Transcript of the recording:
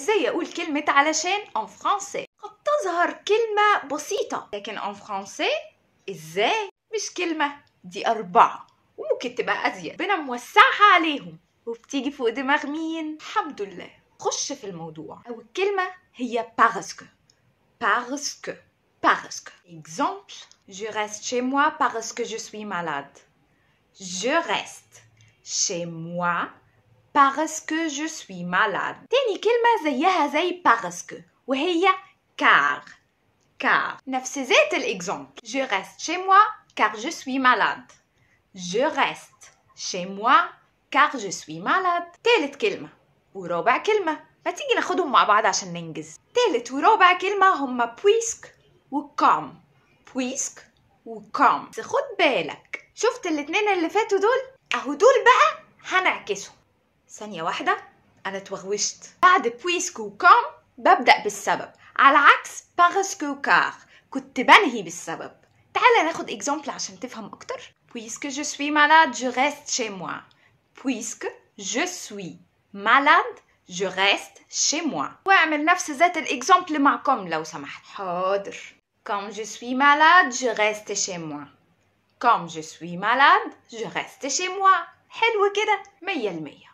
ازاي اقول كلمة علشان en français قد تظهر كلمة بسيطة لكن en français ازاي مش كلمة دي أربعة وممكن تبقى أزيد ربنا موسعها عليهم وبتيجي فوق دماغ مين الحمد لله خش في الموضوع او الكلمة هي بارسكو بارسكو بارسكو اكزامبل je reste chez moi parce que je suis malade je reste chez moi parce que je suis malade تاني كلمة زيها زي parce que وهي car car نفس ذات الإكزامبل je reste chez moi car je suis malade je reste chez moi car je suis malade تالت كلمة ورابع كلمة ما تيجي ناخدهم مع بعض عشان ننجز تالت ورابع كلمة هما puisque و كام puisque و comme خد بالك شفت الاتنين اللي فاتوا دول اهو دول بقى هنعكسهم ثانية واحدة أنا اتوغوشت بعد بويسكو كوم ببدأ بالسبب على عكس بارسكو كار كنت بنهي بالسبب تعالى ناخد اكزامبل عشان تفهم أكتر بويسكو جو سوي مالاد جو ريست شي موا بويسكو جو سوي مالاد جو ريست شي موا واعمل نفس ذات الاكزامبل مع كوم لو سمحت حاضر كوم جو سوي مالاد جو ريست شي موا كوم جو سوي مالاد جو ريست شي موا حلو كده مية المية